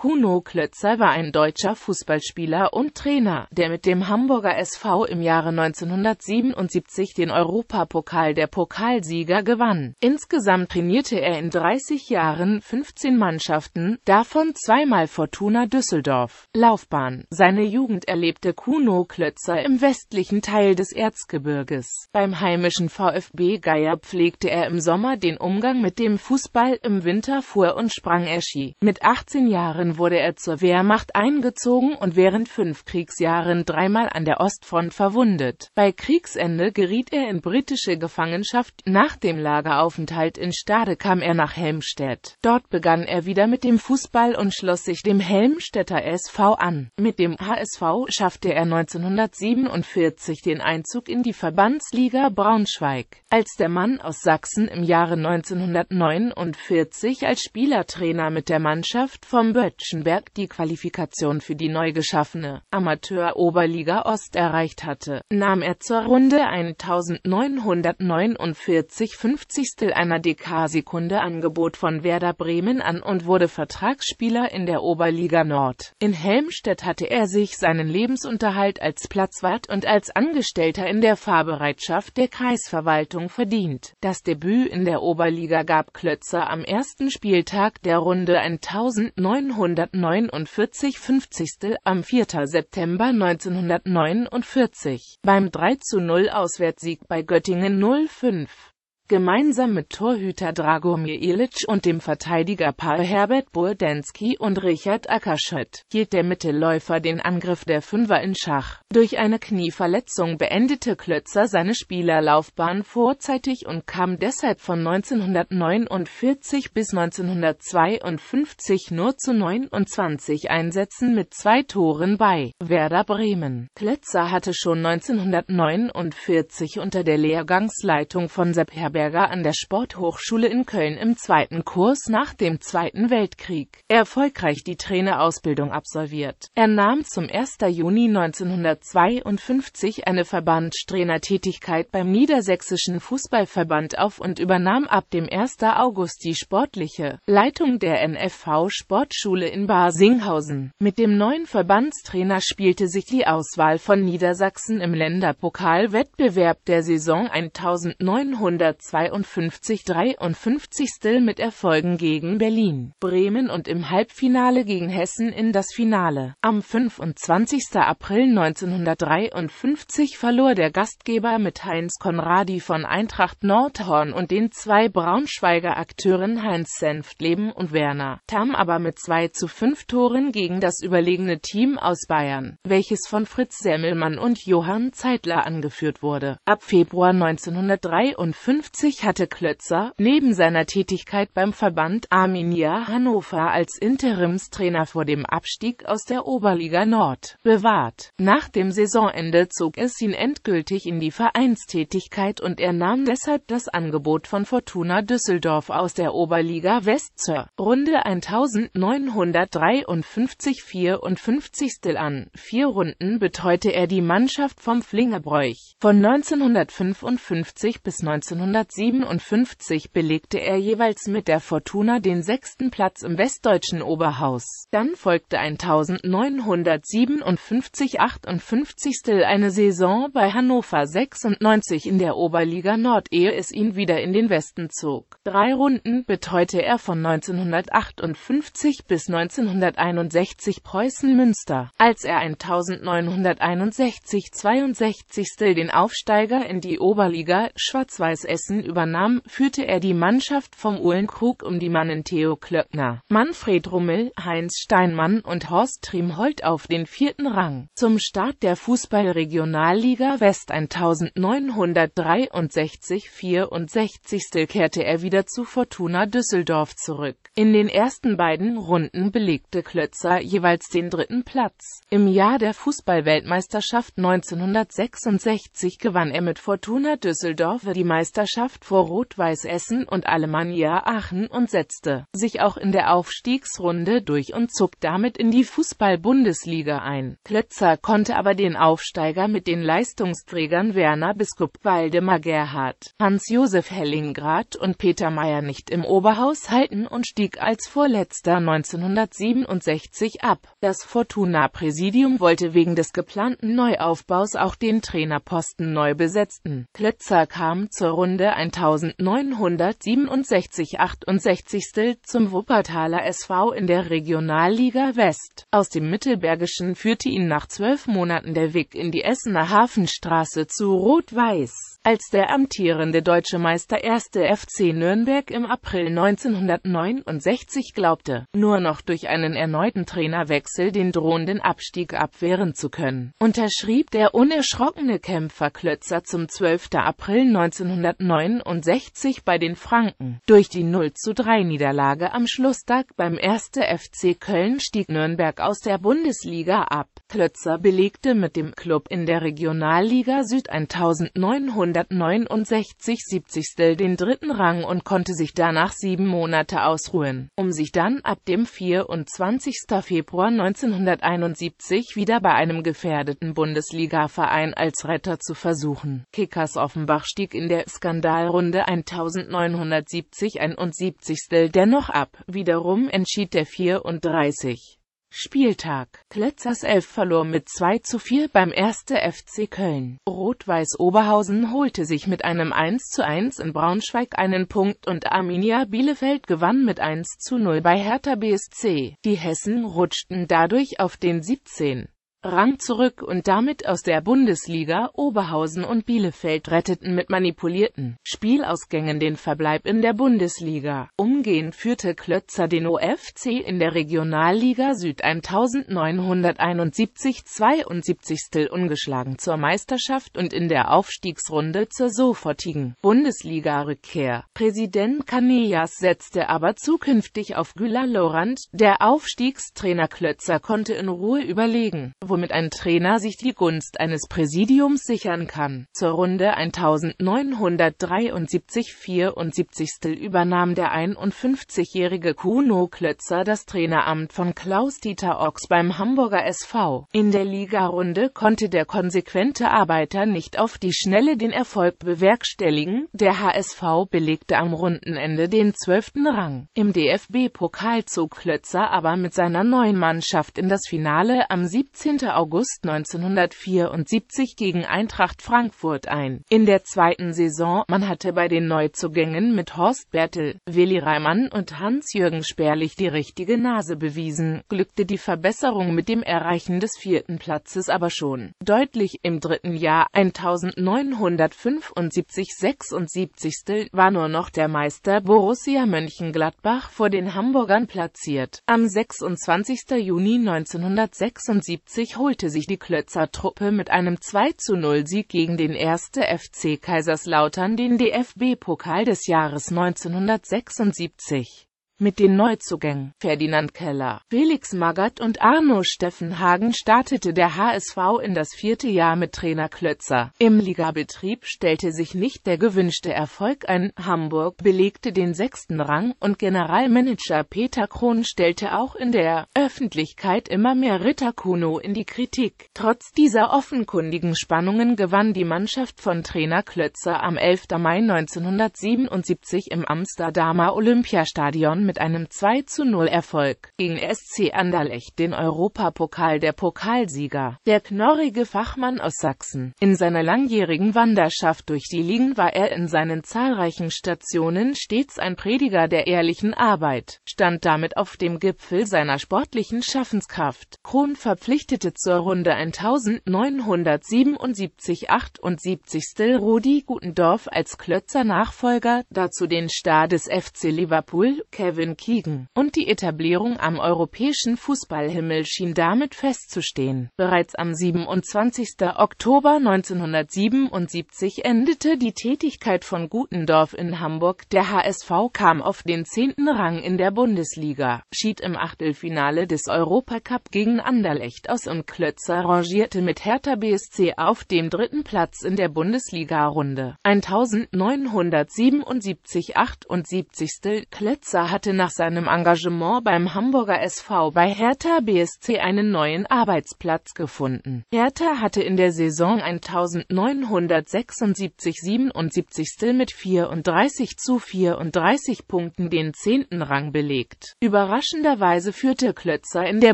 Kuno Klötzer war ein deutscher Fußballspieler und Trainer, der mit dem Hamburger SV im Jahre 1977 den Europapokal der Pokalsieger gewann. Insgesamt trainierte er in 30 Jahren 15 Mannschaften, davon zweimal Fortuna Düsseldorf. Laufbahn Seine Jugend erlebte Kuno Klötzer im westlichen Teil des Erzgebirges. Beim heimischen VfB Geier pflegte er im Sommer den Umgang mit dem Fußball, im Winter fuhr und sprang er Ski. Mit 18 Jahren Jahren wurde er zur Wehrmacht eingezogen und während fünf Kriegsjahren dreimal an der Ostfront verwundet. Bei Kriegsende geriet er in britische Gefangenschaft. Nach dem Lageraufenthalt in Stade kam er nach Helmstedt. Dort begann er wieder mit dem Fußball und schloss sich dem Helmstedter SV an. Mit dem HSV schaffte er 1947 den Einzug in die Verbandsliga Braunschweig. Als der Mann aus Sachsen im Jahre 1949 als Spielertrainer mit der Mannschaft vom Bött Rutschenberg die Qualifikation für die neu geschaffene Amateuroberliga Ost erreicht hatte, nahm er zur Runde 1949 50. einer Dekasekunde Angebot von Werder Bremen an und wurde Vertragsspieler in der Oberliga Nord. In Helmstedt hatte er sich seinen Lebensunterhalt als Platzwart und als Angestellter in der Fahrbereitschaft der Kreisverwaltung verdient. Das Debüt in der Oberliga gab Klötzer am ersten Spieltag der Runde 1949 1949 50. am 4. September 1949 beim 3 0 Auswärtssieg bei Göttingen 05. Gemeinsam mit Torhüter Dragomir Ilic und dem Verteidigerpaar Herbert Burdenski und Richard Ackerschett hielt der Mittelläufer den Angriff der Fünfer in Schach. Durch eine Knieverletzung beendete Klötzer seine Spielerlaufbahn vorzeitig und kam deshalb von 1949 bis 1952 nur zu 29 Einsätzen mit zwei Toren bei Werder Bremen. Klötzer hatte schon 1949 unter der Lehrgangsleitung von Sepp Herbert Herberger an der Sporthochschule in Köln im zweiten Kurs nach dem Zweiten Weltkrieg erfolgreich die Trainerausbildung absolviert. Er nahm zum 1. Juni 1952 eine Verbandstrainertätigkeit beim Niedersächsischen Fußballverband auf und übernahm ab dem 1. August die sportliche Leitung der NFV Sportschule in Barsinghausen. Mit dem neuen Verbandstrainer spielte sich die Auswahl von Niedersachsen im Länderpokalwettbewerb der Saison 1900 52:53 mit Erfolgen gegen Berlin, Bremen und im Halbfinale gegen Hessen in das Finale. Am 25. April 1953 verlor der Gastgeber mit Heinz Konradi von Eintracht Nordhorn und den zwei Braunschweiger Akteuren Heinz Senftleben und Werner Tam aber mit 2 zu 5 Toren gegen das überlegene Team aus Bayern, welches von Fritz Semmelmann und Johann Zeitler angeführt wurde. Ab Februar 1953 1970 hatte Klötzer, neben seiner Tätigkeit beim Verband Arminia Hannover als Interimstrainer vor dem Abstieg aus der Oberliga Nord, bewahrt. Nach dem Saisonende zog es ihn endgültig in die Vereinstätigkeit und er nahm deshalb das Angebot von Fortuna Düsseldorf aus der Oberliga West zur Runde 1953-54 an. Vier Runden betreute er die Mannschaft vom Flingerbräuch. Von 1955 bis 19 1957 belegte er jeweils mit der Fortuna den sechsten Platz im westdeutschen Oberhaus. Dann folgte 1957 58. eine Saison bei Hannover 96 in der Oberliga Nord, ehe es ihn wieder in den Westen zog. Drei Runden betreute er von 1958 bis 1961 Preußen Münster, als er 1961-62. den Aufsteiger in die Oberliga Schwarz-Weiß Essen Verein übernahm, führte er die Mannschaft vom Uhlenkrug um die Mannen Theo Klöckner, Manfred Rummel, Heinz Steinmann und Horst Triemholt auf den vierten Rang. Zum Start der Fußballregionalliga West 1963-64 kehrte er wieder zu Fortuna Düsseldorf zurück. In den ersten beiden Runden belegte Klötzer jeweils den dritten Platz. Im Jahr der Fußballweltmeisterschaft 1966 gewann er mit Fortuna Düsseldorf die Meisterschaft Meisterschaft vor Rot-Weiß Essen und Alemannia Aachen und setzte sich auch in der Aufstiegsrunde durch und zog damit in die Fußball-Bundesliga ein. Klötzer konnte aber den Aufsteiger mit den Leistungsträgern Werner Biskup, Waldemar Gerhard, Hans-Josef Hellingrad und Peter Meyer nicht im Oberhaus halten und stieg als Vorletzter 1967 ab. Das Fortuna-Präsidium wollte wegen des geplanten Neuaufbaus auch den Trainerposten neu besetzen. Klötzer kam zur Runde 1967-68 zum Wuppertaler SV in der Regionalliga West. Aus dem Mittelbergischen führte ihn nach zwölf Monaten der Weg in die Essener Hafenstraße zu Rot-Weiß als der amtierende deutsche Meister 1. FC Nürnberg im April 1969 glaubte, nur noch durch einen erneuten Trainerwechsel den drohenden Abstieg abwehren zu können, unterschrieb der unerschrockene Kämpfer Klötzer zum 12. April 1969 bei den Franken. Durch die 0 zu 3 Niederlage am Schlusstag beim 1. FC Köln stieg Nürnberg aus der Bundesliga ab. Klötzer belegte mit dem Club in der Regionalliga Süd 1900 169/70 den dritten Rang und konnte sich danach sieben Monate ausruhen, um sich dann ab dem 24. Februar 1971 wieder bei einem gefährdeten Bundesligaverein als Retter zu versuchen. Kickers Offenbach stieg in der Skandalrunde 1970/71 dennoch ab, wiederum entschied der 34. Spieltag. Kletzers 11 verlor mit 2 zu 4 beim 1. FC Köln. Rot-Weiß Oberhausen holte sich mit einem 1 zu 1 in Braunschweig einen Punkt und Arminia Bielefeld gewann mit 1 zu 0 bei Hertha BSC. Die Hessen rutschten dadurch auf den 17. Rang zurück und damit aus der Bundesliga. Oberhausen und Bielefeld retteten mit manipulierten Spielausgängen den Verbleib in der Bundesliga. Umgehend führte Klötzer den OFC in der Regionalliga Süd 1971-72 ungeschlagen zur Meisterschaft und in der Aufstiegsrunde zur sofortigen Bundesliga-Rückkehr. Präsident Canellas setzte aber zukünftig auf Güler Lorand, der Aufstiegstrainer Klötzer konnte in Ruhe überlegen, womit ein Trainer sich die Gunst eines Präsidiums sichern kann. Zur Runde 1973-74 übernahm der 51-jährige Kuno Klötzer das Traineramt von Klaus-Dieter Ochs beim Hamburger SV. In der Ligarunde konnte der konsequente Arbeiter nicht auf die Schnelle den Erfolg bewerkstelligen, der HSV belegte am Rundenende den 12. Rang. Im DFB-Pokal zog Klötzer aber mit seiner neuen Mannschaft in das Finale am 17. August 1974 gegen Eintracht Frankfurt ein. In der zweiten Saison, man hatte bei den Neuzugängen mit Horst Bertel, Willi Reimann und Hans-Jürgen Sperlich die richtige Nase bewiesen, glückte die Verbesserung mit dem Erreichen des vierten Platzes aber schon. Deutlich im dritten Jahr 1975 76. war nur noch der Meister Borussia Mönchengladbach vor den Hamburgern platziert. Am 26. Juni 1976 Frankreich holte sich die Klötzer Truppe mit einem 2-0-Sieg gegen den 1. FC Kaiserslautern den DFB-Pokal des Jahres 1976. Mit den Neuzugängen Ferdinand Keller, Felix Magath und Arno Steffenhagen startete der HSV in das vierte Jahr mit Trainer Klötzer. Im Ligabetrieb stellte sich nicht der gewünschte Erfolg ein, Hamburg belegte den sechsten Rang und Generalmanager Peter Krohn stellte auch in der Öffentlichkeit immer mehr Ritter Kuno in die Kritik. Trotz dieser offenkundigen Spannungen gewann die Mannschaft von Trainer Klötzer am 11. Mai 1977 im Amsterdamer Olympiastadion mit einem 2-0-Erfolg gegen SC Anderlecht den Europapokal der Pokalsieger. Der knorrige Fachmann aus Sachsen. In seiner langjährigen Wanderschaft durch die Ligen war er in seinen zahlreichen Stationen stets ein Prediger der ehrlichen Arbeit, stand damit auf dem Gipfel seiner sportlichen Schaffenskraft. Krohn verpflichtete zur Runde 1977-78 Rudi Gutendorf als Klötzer Nachfolger, dazu den Star des FC Liverpool, Kevin Gelsenkirchen-Kiegen, und die Etablierung am europäischen Fußballhimmel schien damit festzustehen. Bereits am 27. Oktober 1977 endete die Tätigkeit von Gutendorf in Hamburg, der HSV kam auf den zehnten Rang in der Bundesliga, schied im Achtelfinale des Europacup gegen Anderlecht aus und Klötzer rangierte mit Hertha BSC auf dem dritten Platz in der Bundesliga-Runde. 1977 78. Klötzer hatte hatte nach seinem Engagement beim Hamburger SV bei Hertha BSC einen neuen Arbeitsplatz gefunden. Hertha hatte in der Saison 1976-77 mit 34 zu 34 Punkten den 10. Rang belegt. Überraschenderweise führte Klötzer in der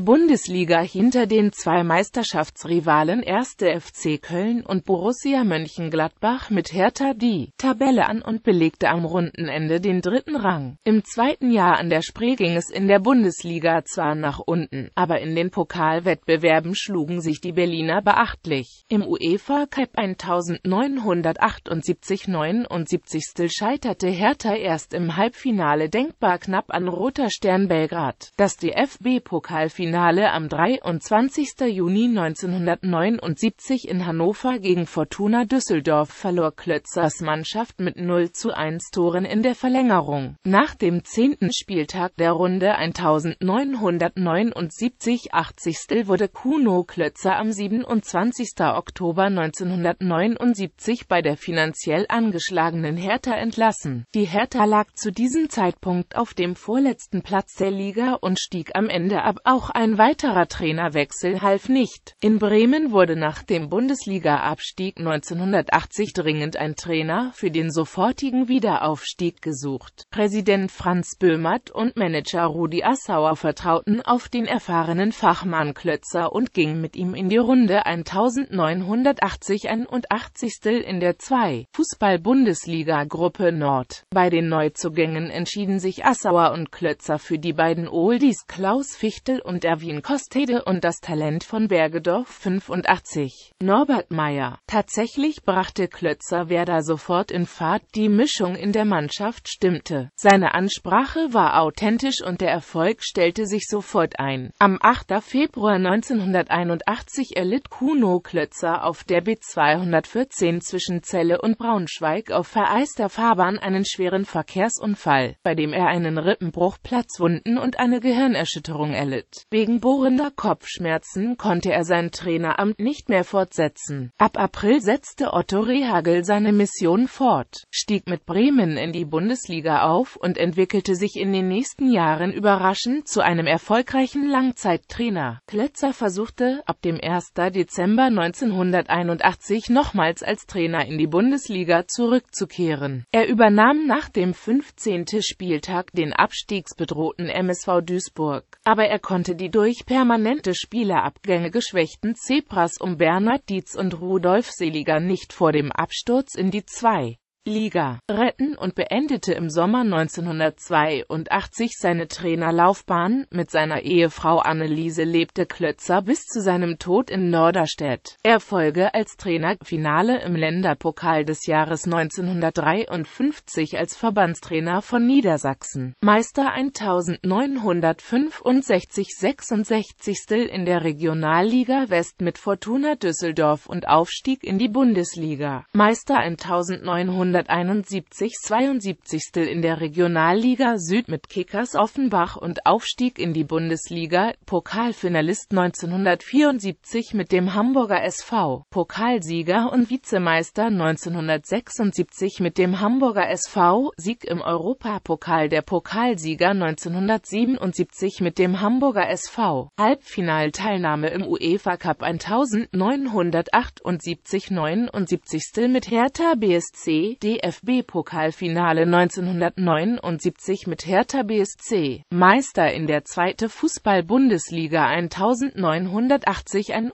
Bundesliga hinter den zwei Meisterschaftsrivalen 1. FC Köln und Borussia Mönchengladbach mit Hertha die Tabelle an und belegte am Rundenende den dritten Rang. Im zweiten Jahr Jahr an der Spree ging es in der Bundesliga zwar nach unten, aber in den Pokalwettbewerben schlugen sich die Berliner beachtlich. Im UEFA Cup 1978-79 scheiterte Hertha erst im Halbfinale denkbar knapp an Roter Stern Belgrad. Das DFB-Pokalfinale am 23. Juni 1979 in Hannover gegen Fortuna Düsseldorf verlor Klötzers Mannschaft mit 0 zu 1 Toren in der Verlängerung. Nach dem zehnten Spieltag der Runde 1979 80. wurde Kuno Klötzer am 27. Oktober 1979 bei der finanziell angeschlagenen Hertha entlassen. Die Hertha lag zu diesem Zeitpunkt auf dem vorletzten Platz der Liga und stieg am Ende ab. Auch ein weiterer Trainerwechsel half nicht. In Bremen wurde nach dem Bundesliga-Abstieg 1980 dringend ein Trainer für den sofortigen Wiederaufstieg gesucht. Präsident Franz Böhm Böhmert und Manager Rudi Assauer vertrauten auf den erfahrenen Fachmann Klötzer und gingen mit ihm in die Runde 1980 81. in der 2. Fußball-Bundesliga Gruppe Nord. Bei den Neuzugängen entschieden sich Assauer und Klötzer für die beiden Oldies Klaus Fichtel und Erwin Kostede und das Talent von Bergedorf 85. Norbert Meyer. Tatsächlich brachte Klötzer Werder sofort in Fahrt, die Mischung in der Mannschaft stimmte. Seine Ansprache war authentisch und der Erfolg stellte sich sofort ein. Am 8. Februar 1981 erlitt Kuno Klötzer auf der B214 zwischen Celle und Braunschweig auf vereister Fahrbahn einen schweren Verkehrsunfall, bei dem er einen Rippenbruch, Platzwunden und eine Gehirnerschütterung erlitt. Wegen bohrender Kopfschmerzen konnte er sein Traineramt nicht mehr fortsetzen. Ab April setzte Otto Rehagel seine Mission fort, stieg mit Bremen in die Bundesliga auf und entwickelte sich sich in den nächsten Jahren überraschend zu einem erfolgreichen Langzeittrainer. Klötzer versuchte, ab dem 1. Dezember 1981 nochmals als Trainer in die Bundesliga zurückzukehren. Er übernahm nach dem 15. Spieltag den abstiegsbedrohten MSV Duisburg, aber er konnte die durch permanente Spielerabgänge geschwächten Zebras um Bernhard Dietz und Rudolf Seliger nicht vor dem Absturz in die 2. Liga retten und beendete im Sommer 1982 seine Trainerlaufbahn. Mit seiner Ehefrau Anneliese lebte Klötzer bis zu seinem Tod in Norderstedt. Erfolge als Trainer, Finale im Länderpokal des Jahres 1953 als Verbandstrainer von Niedersachsen, Meister 1965 66. in der Regionalliga West mit Fortuna Düsseldorf und Aufstieg in die Bundesliga, Meister 1900 1971-72 in der Regionalliga Süd mit Kickers Offenbach und Aufstieg in die Bundesliga, Pokalfinalist 1974 mit dem Hamburger SV, Pokalsieger und Vizemeister 1976 mit dem Hamburger SV, Sieg im Europapokal der Pokalsieger 1977 mit dem Hamburger SV, Halbfinalteilnahme im UEFA Cup 1978-79 mit Hertha BSC, DFB-Pokalfinale 1979 mit Hertha BSC, Meister in der zweite Fußball-Bundesliga 1980-81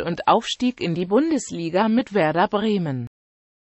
und Aufstieg in die Bundesliga mit Werder Bremen